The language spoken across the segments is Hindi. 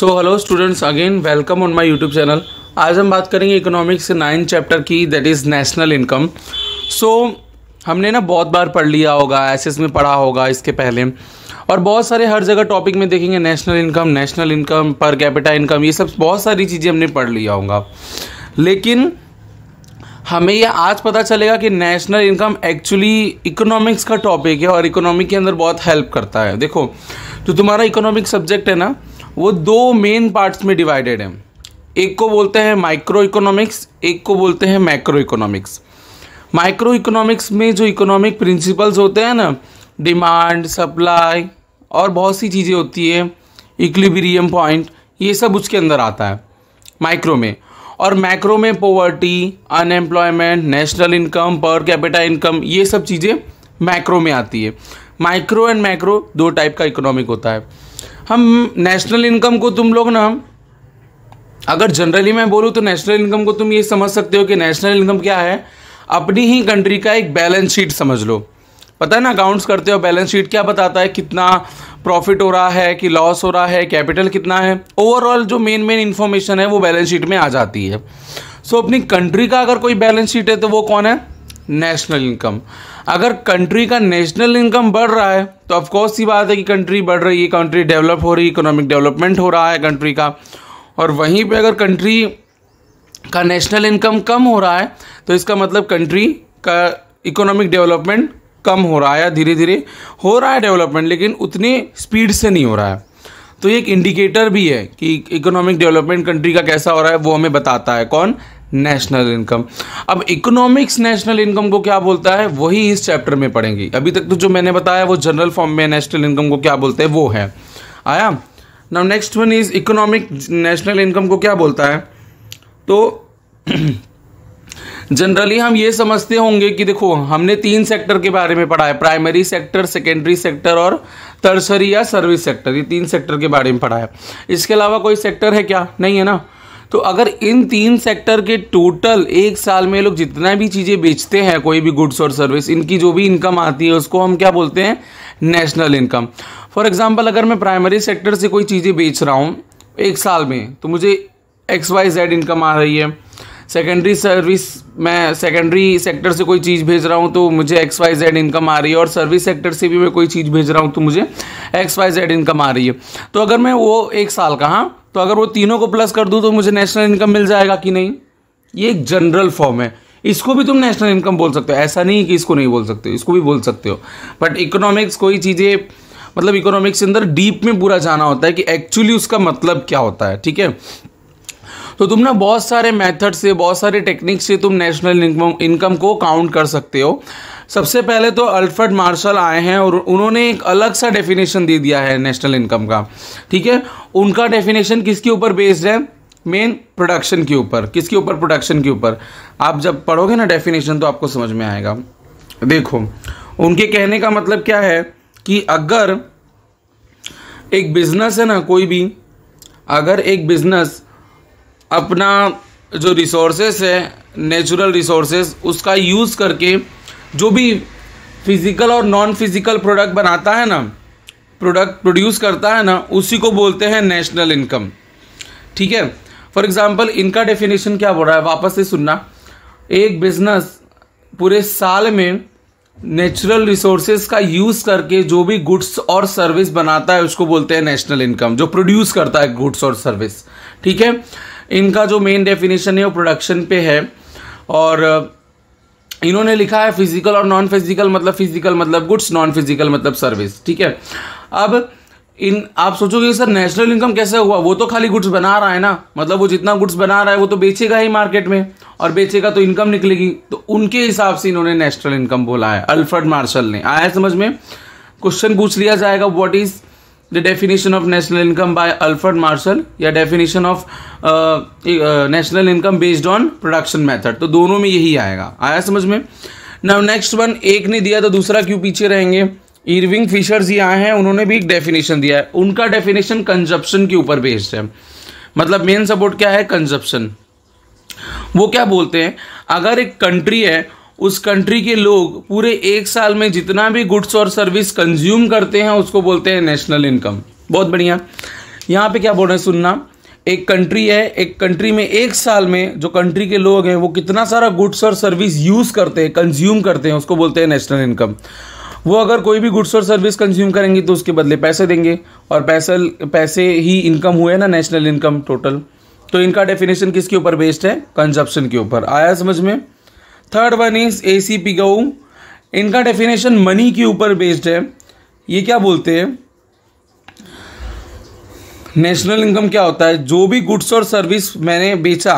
so hello students again welcome on my YouTube channel आज हम बात करेंगे इकोनॉमिक्स नाइन्थ नाइन चैप्टर की that is national income so हमने ना बहुत बार पढ़ लिया होगा एस में पढ़ा होगा इसके पहले और बहुत सारे हर जगह टॉपिक में देखेंगे national income national income per capita income ये सब बहुत सारी चीज़ें हमने पढ़ लिया होगा लेकिन हमें ये आज पता चलेगा कि नेशनल इनकम एक्चुअली इकोनॉमिक्स का टॉपिक है और इकोनॉमिक के अंदर बहुत हेल्प करता है देखो जो तुम्हारा इकोनॉमिक सब्जेक्ट है ना वो दो मेन पार्ट्स में डिवाइडेड है एक को बोलते हैं माइक्रो इकोनॉमिक्स एक को बोलते हैं मैक्रो इकोनॉमिक्स माइक्रो इकोनॉमिक्स में जो इकोनॉमिक प्रिंसिपल्स होते हैं ना डिमांड सप्लाई और बहुत सी चीज़ें होती है इक्लिब्रियम पॉइंट ये सब उसके अंदर आता है माइक्रो में और मैक्रो में poverty unemployment national income per capital income ये सब चीज़ें मैक्रो में आती है माइक्रो एंड मैक्रो दो टाइप का इकोनॉमिक होता है हम नेशनल इनकम को तुम लोग ना अगर जनरली मैं बोलूँ तो नेशनल इनकम को तुम ये समझ सकते हो कि नेशनल इनकम क्या है अपनी ही कंट्री का एक बैलेंस शीट समझ लो पता है ना अकाउंट्स करते हो बैलेंस शीट क्या बताता है कितना प्रॉफिट हो रहा है कि लॉस हो रहा है कैपिटल कितना है ओवरऑल जो मेन मेन इन्फॉर्मेशन है वो बैलेंस शीट में आ जाती है सो so, अपनी कंट्री का अगर कोई बैलेंस शीट है तो वो कौन है नेशनल इनकम अगर कंट्री का नेशनल इनकम बढ़ रहा है तो ऑफकोर्स ही बात है कि कंट्री बढ़ रही है कंट्री डेवलप हो रही है इकोनॉमिक डेवलपमेंट हो रहा है कंट्री का और वहीं पे अगर कंट्री का नेशनल इनकम कम हो रहा है तो इसका मतलब कंट्री का इकोनॉमिक डेवलपमेंट कम हो रहा है धीरे धीरे हो रहा है डेवलपमेंट लेकिन उतनी स्पीड से नहीं हो रहा है तो ये एक इंडिकेटर भी है कि इकोनॉमिक डेवलपमेंट कंट्री का कैसा हो रहा है वो हमें बताता है कौन नेशनल इनकम अब इकोनॉमिक्स नेशनल इनकम को क्या बोलता है वही इस चैप्टर में पढ़ेंगे अभी तक तो जो मैंने बताया वो जनरल फॉर्म में नेशनल इनकम को क्या बोलते हैं वो है आया now next one is economic national income को क्या बोलता है तो जनरली हम ये समझते होंगे कि देखो हमने तीन सेक्टर के बारे में पढ़ा है प्राइमरी सेक्टर सेकेंडरी सेक्टर और तर्सरी या सर्विस सेक्टर ये तीन सेक्टर के बारे में पढ़ा है इसके अलावा कोई सेक्टर है क्या नहीं है ना तो अगर इन तीन सेक्टर के टोटल एक साल में लोग जितना भी चीज़ें बेचते हैं कोई भी गुड्स और सर्विस इनकी जो भी इनकम आती है उसको हम क्या बोलते हैं नेशनल इनकम फॉर एग्जाम्पल अगर मैं प्राइमरी सेक्टर से कोई चीज़ें बेच रहा हूँ एक साल में तो मुझे एक्स वाई जेड इनकम आ रही है सेकेंडरी सर्विस मैं सेकेंडरी सेक्टर से कोई चीज़ भेज रहा हूँ तो मुझे एक्स वाई जेड इनकम आ रही है और सर्विस सेक्टर से भी मैं कोई चीज़ भेज रहा हूँ तो मुझे एक्स वाई जेड इनकम आ रही है तो अगर मैं वो एक साल का हाँ तो अगर वो तीनों को प्लस कर दूँ तो मुझे नेशनल इनकम मिल जाएगा कि नहीं ये एक जनरल फॉर्म है इसको भी तुम नेशनल इनकम बोल सकते हो ऐसा नहीं कि इसको नहीं बोल सकते हो इसको भी बोल सकते हो बट इकोनॉमिक्स कोई चीज़ें मतलब इकोनॉमिक्स के अंदर डीप में पूरा जाना होता है कि एक्चुअली उसका मतलब क्या होता है ठीक है तो तुम ना बहुत सारे मेथड से बहुत सारे टेक्निक से तुम नेशनल इनकम इनकम को काउंट कर सकते हो सबसे पहले तो अल्फ्रेड मार्शल आए हैं और उन्होंने एक अलग सा डेफिनेशन दे दिया है नेशनल इनकम का ठीक है उनका डेफिनेशन किसके ऊपर बेस्ड है मेन प्रोडक्शन के ऊपर किसके ऊपर प्रोडक्शन के ऊपर आप जब पढ़ोगे ना डेफिनेशन तो आपको समझ में आएगा देखो उनके कहने का मतलब क्या है कि अगर एक बिजनेस है ना कोई भी अगर एक बिजनेस अपना जो रिसोर्सेस है नेचुरल रिसोर्सेस उसका यूज़ करके जो भी फिज़िकल और नॉन फिज़िकल प्रोडक्ट बनाता है ना प्रोडक्ट प्रोड्यूस करता है ना उसी को बोलते हैं नेशनल इनकम ठीक है फॉर एग्ज़ाम्पल इनका डेफिनेशन क्या बोल रहा है वापस से सुनना एक बिजनेस पूरे साल में नेचुरल रिसोर्सेज का यूज़ करके जो भी गुड्स और सर्विस बनाता है उसको बोलते हैं नेशनल इनकम जो प्रोड्यूस करता है गुड्स और सर्विस ठीक है इनका जो मेन डेफिनेशन है वो प्रोडक्शन पे है और इन्होंने लिखा है फिजिकल और नॉन फिजिकल मतलब फिजिकल मतलब गुड्स नॉन फिजिकल मतलब सर्विस ठीक है अब इन आप सोचोगे सर नेशनल इनकम कैसे हुआ वो तो खाली गुड्स बना रहा है ना मतलब वो जितना गुड्स बना रहा है वो तो बेचेगा ही मार्केट में और बेचेगा तो इनकम निकलेगी तो उनके हिसाब से इन्होंने नेशनल इनकम बोला है अल्फ्रेड मार्शल ने आया समझ में क्वेश्चन पूछ लिया जाएगा what is the definition of national income by Alfred Marshall या definition of national income based on production method तो दोनों में यही आएगा आया समझ में नाउ नेक्स्ट वन एक ने दिया तो दूसरा क्यों पीछे रहेंगे इरविंग फिशर्स ये आए हैं उन्होंने भी एक डेफिनेशन दिया है उनका डेफिनेशन कंजप्शन के ऊपर बेस्ड है मतलब मेन सपोर्ट क्या है कंजप्शन वो क्या बोलते हैं अगर एक कंट्री है उस कंट्री के लोग पूरे एक साल में जितना भी गुड्स और सर्विस कंज्यूम करते हैं उसको बोलते हैं नेशनल इनकम बहुत बढ़िया यहाँ पे क्या बोल रहे हैं सुनना एक कंट्री है एक कंट्री में एक साल में जो कंट्री के लोग हैं वो कितना सारा गुड्स और सर्विस यूज़ करते हैं कंज्यूम करते हैं उसको बोलते हैं नेशनल इनकम वो अगर कोई भी गुड्स और सर्विस कंज्यूम करेंगे तो उसके बदले पैसे देंगे और पैसे पैसे ही इनकम हुए ना नेशनल इनकम टोटल तो इनका डेफिनेशन किसके ऊपर बेस्ड है कंजप्शन के ऊपर आया समझ में third one is A C Pigou इनका डेफिनेशन मनी के ऊपर बेस्ड है ये क्या बोलते हैं नेशनल इनकम क्या होता है जो भी गुड्स और सर्विस मैंने बेचा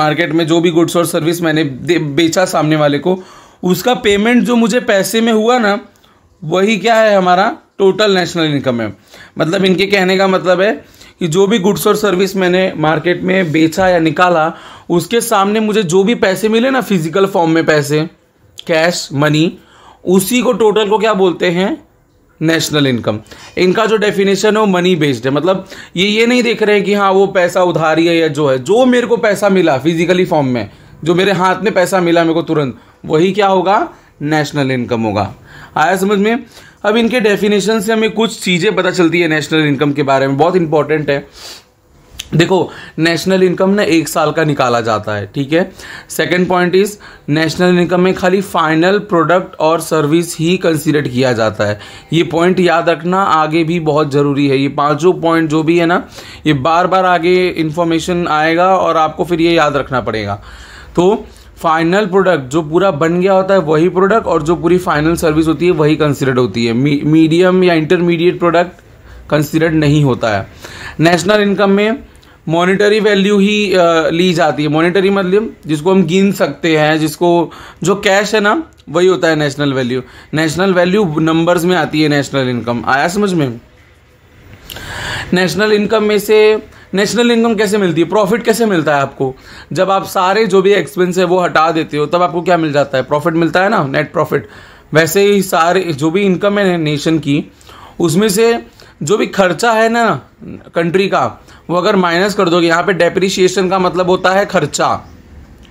मार्केट में जो भी गुड्स और सर्विस मैंने बेचा सामने वाले को उसका पेमेंट जो मुझे पैसे में हुआ ना वही क्या है हमारा टोटल नेशनल इनकम है मतलब इनके कहने का मतलब है कि जो भी गुड्स और सर्विस मैंने मार्केट में बेचा या निकाला उसके सामने मुझे जो भी पैसे मिले ना फिजिकल फॉर्म में पैसे कैश मनी उसी को टोटल को क्या बोलते हैं नेशनल इनकम इनका जो डेफिनेशन है वो मनी बेस्ड है मतलब ये ये नहीं देख रहे हैं कि हाँ वो पैसा उधारी है या जो है जो मेरे को पैसा मिला फिजिकली फॉर्म में जो मेरे हाथ में पैसा मिला मेरे को तुरंत वही क्या होगा नेशनल इनकम होगा आया समझ में अब इनके डेफिनेशन से हमें कुछ चीज़ें पता चलती है नेशनल इनकम के बारे में बहुत इंपॉर्टेंट है देखो नेशनल इनकम ना एक साल का निकाला जाता है ठीक है second point is national income में खाली फाइनल प्रोडक्ट और सर्विस ही कंसीडर किया जाता है ये पॉइंट याद रखना आगे भी बहुत ज़रूरी है ये पांचों पॉइंट जो भी है ना ये बार बार आगे इन्फॉर्मेशन आएगा और आपको फिर ये याद रखना पड़ेगा तो फाइनल प्रोडक्ट जो पूरा बन गया होता है वही प्रोडक्ट और जो पूरी फाइनल सर्विस होती है वही कंसिडर्ड होती है मीडियम या इंटरमीडिएट प्रोडक्ट कंसिडर्ड नहीं होता है नेशनल इनकम में मॉनेटरी वैल्यू ही ली जाती है मॉनेटरी मतलब जिसको हम गिन सकते हैं जिसको जो कैश है ना वही होता है national value national value numbers में आती है नेशनल इनकम आया समझ में नेशनल इनकम में से नेशनल इनकम कैसे मिलती है प्रॉफिट कैसे मिलता है आपको जब आप सारे जो भी एक्सपेंस है वो हटा देते हो तब आपको क्या मिल जाता है प्रॉफिट मिलता है ना नेट प्रॉफिट वैसे ही सारे जो भी इनकम है नेशन की उसमें से जो भी खर्चा है ना कंट्री का वो अगर माइनस कर दोगे यहाँ पे डेप्रिशिएशन का मतलब होता है खर्चा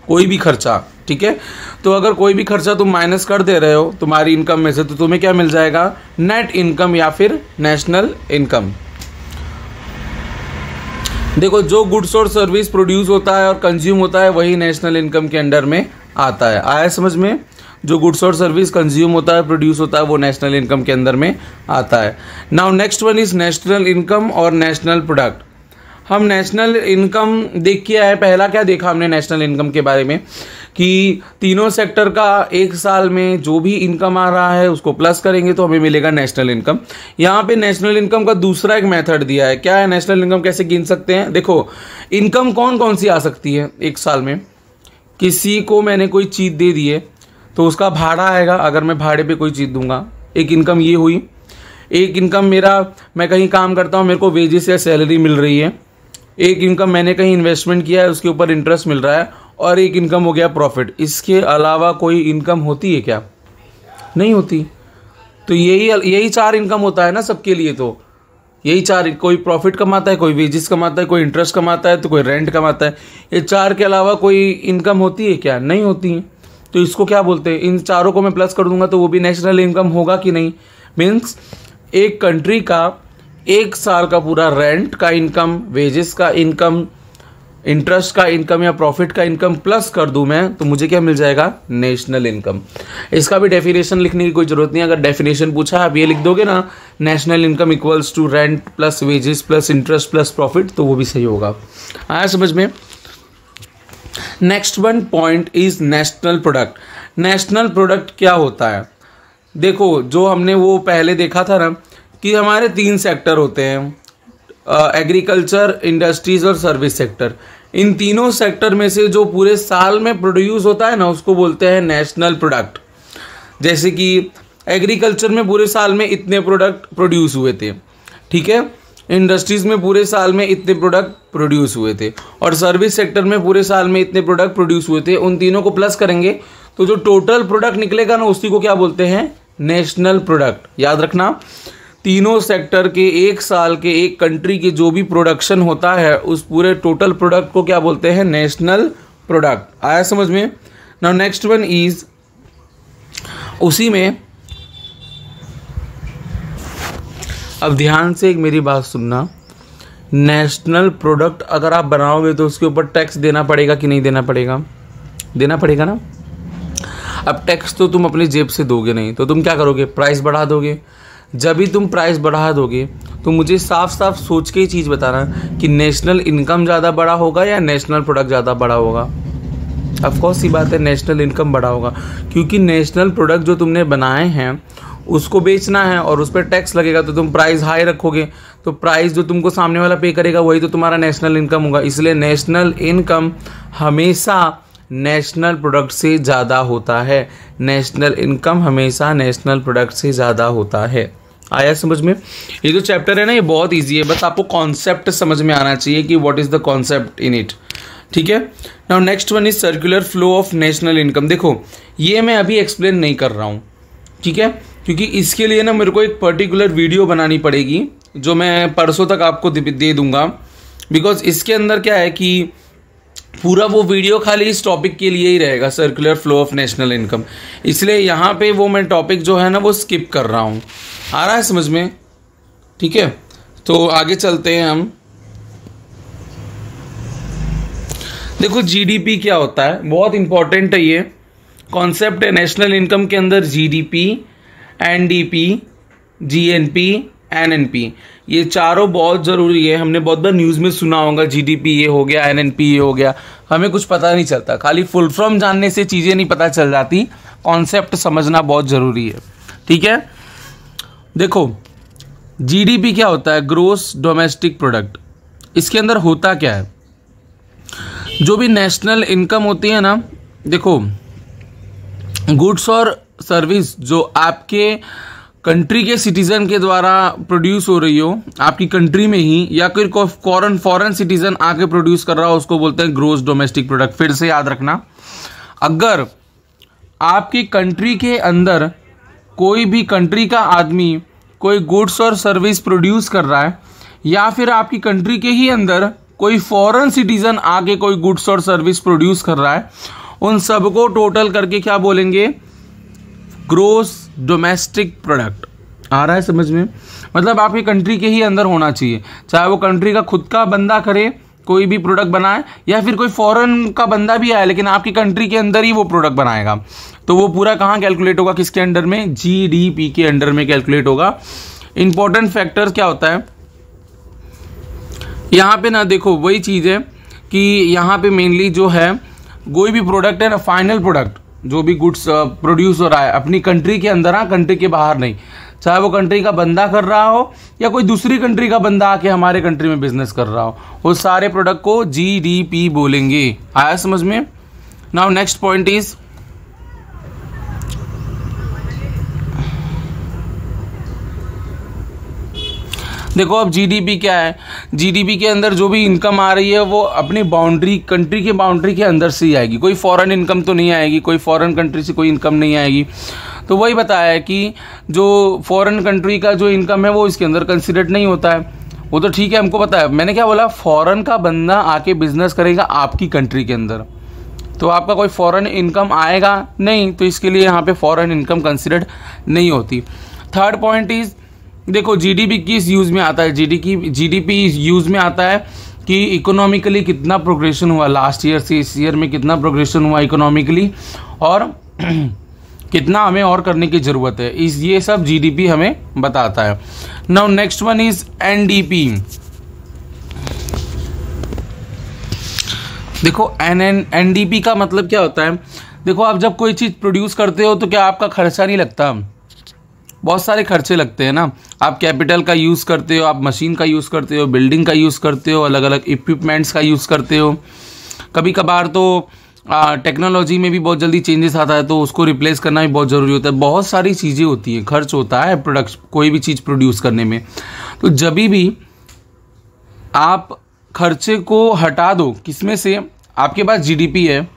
कोई भी खर्चा ठीक है तो अगर कोई भी खर्चा तुम माइनस कर दे रहे हो तुम्हारी इनकम में से तो तुम्हें क्या मिल जाएगा नेट इनकम या फिर नेशनल इनकम देखो जो गुड्स और सर्विस प्रोड्यूस होता है और कंज्यूम होता है वही नेशनल इनकम के अंडर में आता है आया समझ में जो गुड्स और सर्विस कंज्यूम होता है प्रोड्यूस होता है वो नेशनल इनकम के अंदर में आता है now next one is national income और नेशनल प्रोडक्ट हम नेशनल इनकम देख किया है पहला क्या देखा हमने नेशनल इनकम के बारे में कि तीनों सेक्टर का एक साल में जो भी इनकम आ रहा है उसको प्लस करेंगे तो हमें मिलेगा नेशनल इनकम यहाँ पे नेशनल इनकम का दूसरा एक मेथड दिया है क्या है नेशनल इनकम कैसे गिन सकते हैं देखो इनकम कौन कौन सी आ सकती है एक साल में किसी को मैंने कोई चीज़ दे दी है तो उसका भाड़ा आएगा अगर मैं भाड़े पे कोई चीज़ दूंगा एक इनकम ये हुई एक इनकम मेरा मैं कहीं काम करता हूँ मेरे को वेजेस या सैलरी मिल रही है एक इनकम मैंने कहीं इन्वेस्टमेंट किया है उसके ऊपर इंटरेस्ट मिल रहा है और एक इनकम हो गया प्रॉफिट इसके अलावा कोई इनकम होती है क्या नहीं होती तो यही यही चार इनकम होता है ना सबके लिए तो यही चार कोई प्रॉफिट कमाता है कोई वेजिस कमाता है कोई इंटरेस्ट कमाता है तो कोई रेंट कमाता है ये चार के अलावा कोई इनकम होती है क्या नहीं होती है तो इसको क्या बोलते हैं इन चारों को मैं प्लस कर दूंगा तो वो भी नेशनल इनकम होगा कि नहीं मीन्स एक कंट्री का एक साल का पूरा रेंट का इनकम वेजेस का इनकम इंटरेस्ट का इनकम या प्रॉफिट का इनकम प्लस कर दूं मैं तो मुझे क्या मिल जाएगा नेशनल इनकम इसका भी डेफिनेशन लिखने की कोई ज़रूरत नहीं अगर डेफिनेशन पूछा आप ये लिख दोगे ना national income equals to rent plus wages plus interest plus profit तो वो भी सही होगा आया समझ में next one point is national product national product क्या होता है देखो जो हमने वो पहले देखा था ना कि हमारे तीन सेक्टर होते हैं एग्रीकल्चर इंडस्ट्रीज और सर्विस सेक्टर इन तीनों सेक्टर में से जो पूरे साल में प्रोड्यूस होता है ना उसको बोलते हैं नेशनल प्रोडक्ट जैसे कि एग्रीकल्चर में पूरे साल में इतने प्रोडक्ट प्रोड्यूस हुए थे ठीक है इंडस्ट्रीज़ में पूरे साल में इतने प्रोडक्ट प्रोड्यूस हुए थे और सर्विस सेक्टर में पूरे साल में इतने प्रोडक्ट प्रोड्यूस हुए थे उन तीनों को प्लस करेंगे तो जो टोटल प्रोडक्ट निकलेगा ना उसी को क्या बोलते हैं नेशनल प्रोडक्ट याद रखना तीनों सेक्टर के एक साल के एक कंट्री के जो भी प्रोडक्शन होता है उस पूरे टोटल प्रोडक्ट को क्या बोलते हैं नेशनल प्रोडक्ट आया समझ में नाउ नेक्स्ट वन इज उसी में अब ध्यान से एक मेरी बात सुनना नेशनल प्रोडक्ट अगर आप बनाओगे तो उसके ऊपर टैक्स देना पड़ेगा कि नहीं देना पड़ेगा देना पड़ेगा ना अब टैक्स तो तुम अपनी जेब से दोगे नहीं तो तुम क्या करोगे प्राइस बढ़ा दोगे जब भी तुम प्राइस बढ़ा दोगे तो मुझे साफ साफ सोच के ही चीज़ बताना कि नेशनल इनकम ज़्यादा बड़ा होगा या नेशनल प्रोडक्ट ज़्यादा बड़ा होगा अफकोर्स ये बात है नेशनल इनकम बड़ा होगा क्योंकि नेशनल प्रोडक्ट जो तुमने बनाए हैं उसको बेचना है और उस पर टैक्स लगेगा तो तुम प्राइस हाई रखोगे तो प्राइस जो तुमको सामने वाला पे करेगा वही तो तुम्हारा नेशनल इनकम होगा इसलिए नेशनल इनकम हमेशा नेशनल प्रोडक्ट से ज़्यादा होता है नेशनल इनकम हमेशा नेशनल प्रोडक्ट से ज़्यादा होता है आया समझ में ये जो चैप्टर है ना ये बहुत ईजी है बस आपको कॉन्सेप्ट समझ में आना चाहिए कि what is the concept in it ठीक है now next one is circular flow of national income देखो ये मैं अभी एक्सप्लेन नहीं कर रहा हूँ ठीक है क्योंकि इसके लिए ना मेरे को एक पर्टिकुलर वीडियो बनानी पड़ेगी जो मैं परसों तक आपको दे दूंगा बिकॉज इसके अंदर क्या है कि पूरा वो वीडियो खाली इस टॉपिक के लिए ही रहेगा circular flow of national income इसलिए यहाँ पे वो मैं टॉपिक जो है ना वो स्किप कर रहा हूँ आ रहा है समझ में ठीक है तो आगे चलते हैं हम देखो जीडीपी क्या होता है बहुत इंपॉर्टेंट है ये कॉन्सेप्ट है नेशनल इनकम के अंदर जीडीपी एनडीपी जीएनपी एनएनपी ये चारों बहुत ज़रूरी है हमने बहुत बार न्यूज़ में सुना होगा जीडीपी ये हो गया एनएनपी ये हो गया हमें कुछ पता नहीं चलता खाली फुल फॉर्म जानने से चीज़ें नहीं पता चल जाती कॉन्सेप्ट समझना बहुत ज़रूरी है ठीक है देखो जीडीपी क्या होता है ग्रोस डोमेस्टिक प्रोडक्ट इसके अंदर होता क्या है जो भी नेशनल इनकम होती है ना देखो गुड्स और सर्विस जो आपके कंट्री के सिटीज़न के द्वारा प्रोड्यूस हो रही हो आपकी कंट्री में ही या फिर फॉरन फॉरन सिटीज़न आके प्रोड्यूस कर रहा हो उसको बोलते हैं ग्रोस डोमेस्टिक प्रोडक्ट फिर से याद रखना अगर आपकी कंट्री के अंदर कोई भी कंट्री का आदमी कोई गुड्स और सर्विस प्रोड्यूस कर रहा है या फिर आपकी कंट्री के ही अंदर कोई फॉरेन सिटीज़न आके कोई गुड्स और सर्विस प्रोड्यूस कर रहा है उन सबको टोटल करके क्या बोलेंगे ग्रोस डोमेस्टिक प्रोडक्ट आ रहा है समझ में मतलब आपकी कंट्री के ही अंदर होना चाहिए चाहे वो कंट्री का खुद का बंदा करे कोई भी प्रोडक्ट बनाए या फिर कोई फॉरेन का बंदा भी आए लेकिन आपकी कंट्री के अंदर ही वो प्रोडक्ट बनाएगा तो वो पूरा कहाँ कैलकुलेट होगा किसके अंडर में जी के अंडर में कैलकुलेट होगा इंपॉर्टेंट फैक्टर क्या होता है यहाँ पे ना देखो वही चीज़ है कि यहाँ पे मेनली जो है कोई भी प्रोडक्ट है ना फाइनल प्रोडक्ट जो भी गुड्स प्रोड्यूस uh, हो रहा है अपनी कंट्री के अंदर हाँ कंट्री के बाहर नहीं चाहे वो कंट्री का बंदा कर रहा हो या कोई दूसरी कंट्री का बंदा आके हमारे कंट्री में बिजनेस कर रहा हो वो सारे प्रोडक्ट को जी बोलेंगे आया समझ में नाउ नेक्स्ट पॉइंट इज़ देखो अब जीडीपी क्या है जीडीपी के अंदर जो भी इनकम आ रही है वो अपनी बाउंड्री कंट्री के बाउंड्री के अंदर से ही आएगी कोई फॉरेन इनकम तो नहीं आएगी कोई फॉरेन कंट्री से कोई इनकम नहीं आएगी तो वही बताया है कि जो फॉरेन कंट्री का जो इनकम है वो इसके अंदर कंसिडर्ड नहीं होता है वो तो ठीक है हमको पता है मैंने क्या बोला फॉरेन का बंदा आके बिजनेस करेगा आपकी कंट्री के अंदर तो आपका कोई फॉरेन इनकम आएगा नहीं तो इसके लिए यहाँ पे फॉरेन इनकम कंसिडर्ड नहीं होती थर्ड पॉइंट इज़ देखो जीडीपी किस यूज़ में आता है जीडी की जीडीपी यूज़ में आता है कि इकोनॉमिकली कितना प्रोग्रेशन हुआ लास्ट ईयर से इस ईयर में कितना प्रोग्रेशन हुआ इकोनॉमिकली और कितना हमें और करने की ज़रूरत है इस ये सब जीडीपी हमें बताता है now next one is NDP देखो एन एन एनडीपी का मतलब क्या होता है देखो आप जब कोई चीज़ प्रोड्यूस करते हो तो क्या आपका खर्चा नहीं लगता बहुत सारे खर्चे लगते हैं ना आप कैपिटल का यूज़ करते हो आप मशीन का यूज़ करते हो बिल्डिंग का यूज़ करते हो अलग अलग इक्विपमेंट्स का यूज़ करते हो कभी कभार तो टेक्नोलॉजी में भी बहुत जल्दी चेंजेस आता है तो उसको रिप्लेस करना भी बहुत ज़रूरी होता है बहुत सारी चीज़ें होती हैं खर्च होता है प्रोडक्ट कोई भी चीज़ प्रोड्यूस करने में तो जब भी आप खर्चे को हटा दो किसमें से आपके पास जीडीपी है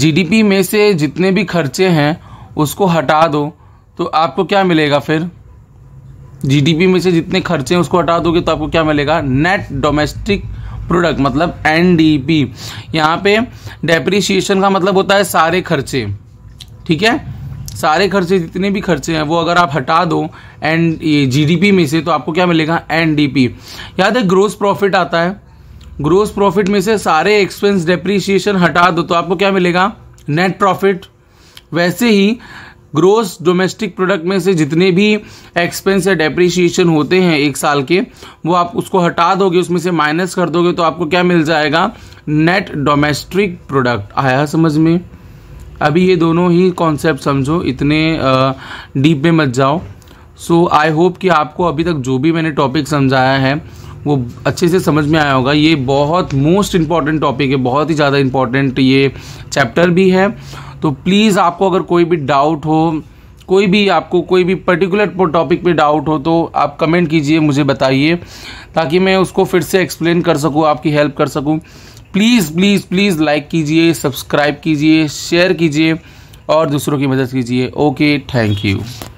जीडीपी में से जितने भी खर्चे हैं उसको हटा दो तो आपको क्या मिलेगा फिर जीडीपी में से जितने खर्चे हैं उसको हटा दोगे तो आपको क्या मिलेगा नेट डोमेस्टिक प्रोडक्ट मतलब एन डी पी यहाँ पे डेप्रिसिएशन का मतलब होता है सारे खर्चे ठीक है सारे खर्चे जितने भी खर्चे हैं वो अगर आप हटा दो एंड जीडीपी में से तो आपको क्या मिलेगा एनडीपी याद है ग्रोस प्रॉफिट आता है ग्रोस प्रॉफिट में से सारे एक्सपेंस डेप्रिसिएशन हटा दो तो आपको क्या मिलेगा नेट प्रॉफिट वैसे ही ग्रोस डोमेस्टिक प्रोडक्ट में से जितने भी एक्सपेंस या डेप्रिसिएशन होते हैं एक साल के वो आप उसको हटा दोगे उसमें से माइनस कर दोगे तो आपको क्या मिल जाएगा नेट डोमेस्टिक प्रोडक्ट आया समझ में अभी ये दोनों ही कॉन्सेप्ट समझो इतने डीप में मत जाओ सो आई होप कि आपको अभी तक जो भी मैंने टॉपिक समझाया है वो अच्छे से समझ में आया होगा ये बहुत मोस्ट इम्पॉर्टेंट टॉपिक है बहुत ही ज़्यादा इम्पॉर्टेंट ये चैप्टर भी है तो प्लीज़ आपको अगर कोई भी डाउट हो कोई भी आपको कोई भी पर्टिकुलर टॉपिक पे डाउट हो तो आप कमेंट कीजिए मुझे बताइए ताकि मैं उसको फिर से एक्सप्लेन कर सकूँ आपकी हेल्प कर सकूँ प्लीज़ प्लीज़ प्लीज़ लाइक कीजिए सब्सक्राइब कीजिए शेयर कीजिए और दूसरों की मदद कीजिए ओके थैंक यू